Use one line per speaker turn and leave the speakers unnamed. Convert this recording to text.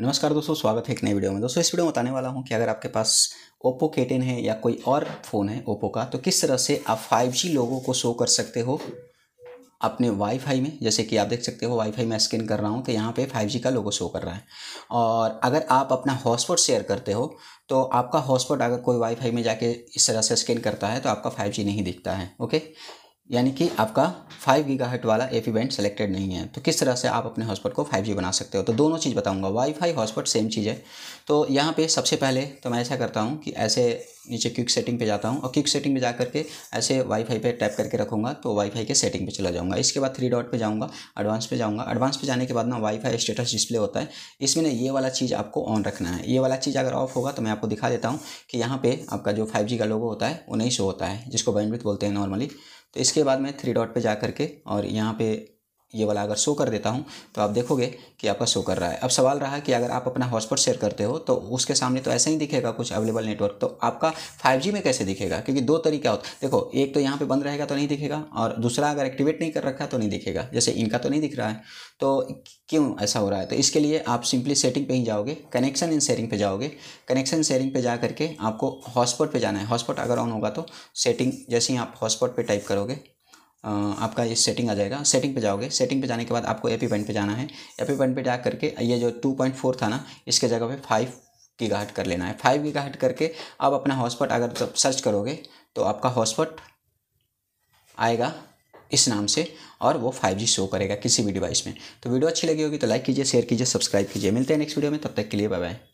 नमस्कार दोस्तों स्वागत है एक नए वीडियो में दोस्तों इस वीडियो में बताने वाला हूं कि अगर आपके पास ओप्पो के टेन है या कोई और फ़ोन है ओप्पो का तो किस तरह से आप फाइव जी लोगों को शो कर सकते हो अपने वाईफाई में जैसे कि आप देख सकते हो वाईफाई में स्कैन कर रहा हूँ तो यहाँ पे 5G का लोगो शो कर रहा है और अगर आप अपना हॉटस्पॉट शेयर करते हो तो आपका हॉटस्पॉट अगर कोई वाईफाई में जाके इस तरह से स्कैन करता है तो आपका 5G नहीं दिखता है ओके यानी कि आपका 5 हट वाला एफ इवेंट सेलेक्टेड नहीं है तो किस तरह से आप अपने हॉटस्पॉट को 5G बना सकते हो तो दोनों चीज़ बताऊंगा वाईफाई हॉटस्पॉट सेम चीज़ है तो यहाँ पे सबसे पहले तो मैं ऐसा करता हूँ कि ऐसे नीचे क्विक सेटिंग पे जाता हूँ और क्विक सेटिंग पे जा करके ऐसे वाईफाई पे टैप करके रखूँगा तो वाईफाई के सेटिंग पे चला जाऊँगा इसके बाद थ्री डॉट पे जाऊँगा एडवांस पे जाऊँगा एडवांस पे जाने के बाद ना वाईफाई स्टेटस डिस्प्ले होता है इसमें ना ये वाला चीज़ आपको ऑन रखना है ये वाला चीज़ अगर ऑफ होगा तो मैं आपको दिखा देता हूँ कि यहाँ पर आपका जो फाइव का लोगो होता है वो नहीं शो होता है जिसको बैंडविथ बोलते हैं नॉर्मली तो इसके बाद मैं थ्री डॉट पे जा करके और यहाँ पे ये वाला अगर शो कर देता हूँ तो आप देखोगे कि आपका शो कर रहा है अब सवाल रहा कि अगर आप अपना हॉटस्पॉट शेयर करते हो तो उसके सामने तो ऐसा ही दिखेगा कुछ अवेलेबल नेटवर्क तो आपका 5G में कैसे दिखेगा क्योंकि दो तरीका होता देखो एक तो यहाँ पे बंद रहेगा तो नहीं दिखेगा और दूसरा अगर एक्टिवेट नहीं कर रखा तो नहीं दिखेगा जैसे इनका तो नहीं दिख रहा है तो क्यों ऐसा हो रहा है तो इसके लिए आप सिंपली सेटिंग पे ही जाओगे कनेक्शन इन शेयरिंग पे जाओगे कनेक्शन शेयरिंग पे जा करके आपको हॉटस्पॉट पे जाना है हॉटस्पॉट अगर ऑन होगा तो सेटिंग जैसे ही आप हॉटस्पॉट पे टाइप करोगे आपका ये सेटिंग आ जाएगा सेटिंग पे जाओगे सेटिंग पे जाने के बाद आपको एपी पॉइंट पे जाना है एपी पॉइंट पे जा करके ये जो टू पॉइंट फोर था ना इसके जगह पे फाइव की गाहट कर लेना है फाइव की गाहट करके आप अपना हॉटस्पॉट अगर तो सर्च करोगे तो आपका हॉटस्पॉट आएगा इस नाम से और वो फाइव जी शो करेगा किसी भी डिवाइस में तो वीडियो अच्छी लगी होगी तो लाइक कीजिए शेयर कीजिए सब्सक्राइब कीजिए मिलते हैं नेक्स्ट वीडियो में तब तक के लिए बाय बाय